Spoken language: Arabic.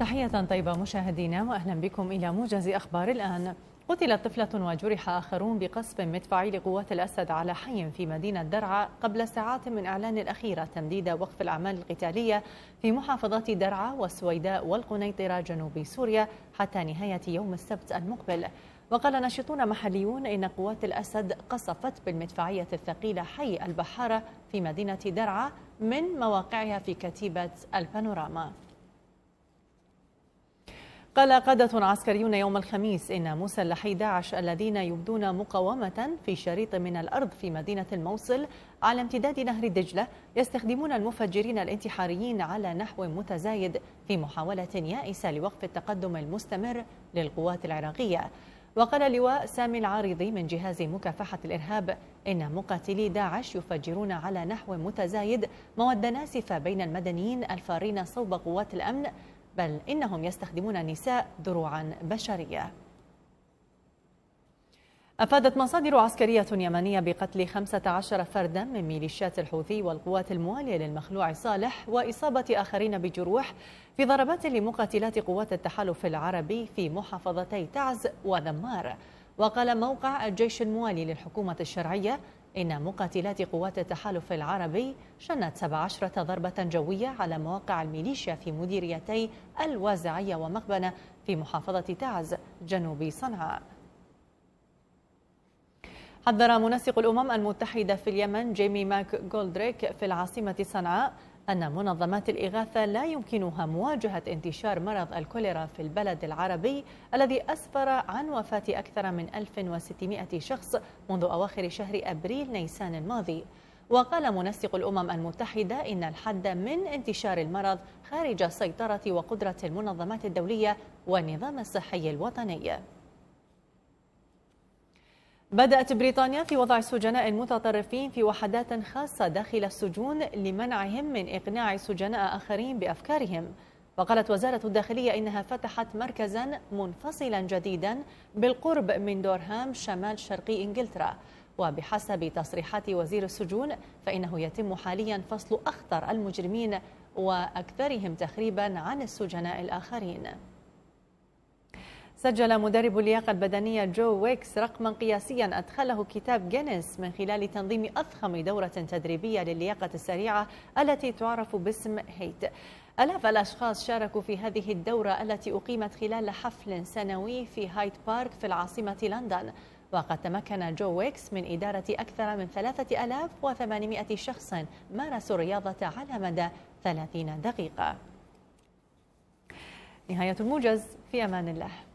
تحية طيبة مشاهدينا وأهلا بكم إلى موجز أخبار الآن قتلت طفلة وجرح آخرون بقصف مدفعي لقوات الأسد على حي في مدينة درعا قبل ساعات من إعلان الأخيرة تمديد وقف الأعمال القتالية في محافظات درعا والسويداء والقنيطرة جنوب سوريا حتى نهاية يوم السبت المقبل وقال ناشطون محليون إن قوات الأسد قصفت بالمدفعية الثقيلة حي البحارة في مدينة درعا من مواقعها في كتيبة البانوراما قال قادة عسكريون يوم الخميس إن مسلحي داعش الذين يبدون مقاومة في شريط من الأرض في مدينة الموصل على امتداد نهر دجلة يستخدمون المفجرين الانتحاريين على نحو متزايد في محاولة يائسة لوقف التقدم المستمر للقوات العراقية وقال لواء سامي العارضي من جهاز مكافحة الإرهاب إن مقاتلي داعش يفجرون على نحو متزايد مواد ناسفة بين المدنيين الفارين صوب قوات الأمن بل إنهم يستخدمون النساء دروعا بشرية أفادت مصادر عسكرية يمنية بقتل 15 فردا من ميليشيات الحوثي والقوات الموالية للمخلوع صالح وإصابة آخرين بجروح في ضربات لمقاتلات قوات التحالف العربي في محافظتي تعز ودمار وقال موقع الجيش الموالي للحكومة الشرعية إن مقاتلات قوات التحالف العربي شنت 17 ضربة جوية على مواقع الميليشيا في مديريتي الوازعية ومقبنة في محافظة تعز جنوب صنعاء حذر منسق الأمم المتحدة في اليمن جيمي ماك جولدريك في العاصمة صنعاء أن منظمات الإغاثة لا يمكنها مواجهة انتشار مرض الكوليرا في البلد العربي الذي أسفر عن وفاة أكثر من 1600 شخص منذ أواخر شهر أبريل نيسان الماضي وقال منسق الأمم المتحدة إن الحد من انتشار المرض خارج سيطرة وقدرة المنظمات الدولية والنظام الصحي الوطني بدأت بريطانيا في وضع السجناء المتطرفين في وحدات خاصة داخل السجون لمنعهم من إقناع سجناء آخرين بأفكارهم وقالت وزارة الداخلية إنها فتحت مركزا منفصلا جديدا بالقرب من دورهام شمال شرقي إنجلترا وبحسب تصريحات وزير السجون فإنه يتم حاليا فصل أخطر المجرمين وأكثرهم تخريبا عن السجناء الآخرين سجل مدرب اللياقة البدنية جو ويكس رقما قياسيا أدخله كتاب جينيس من خلال تنظيم أضخم دورة تدريبية للياقة السريعة التي تعرف باسم هيت ألاف الأشخاص شاركوا في هذه الدورة التي أقيمت خلال حفل سنوي في هايت بارك في العاصمة لندن وقد تمكن جو ويكس من إدارة أكثر من 3800 شخص مارسوا الرياضة على مدى 30 دقيقة نهاية الموجز في أمان الله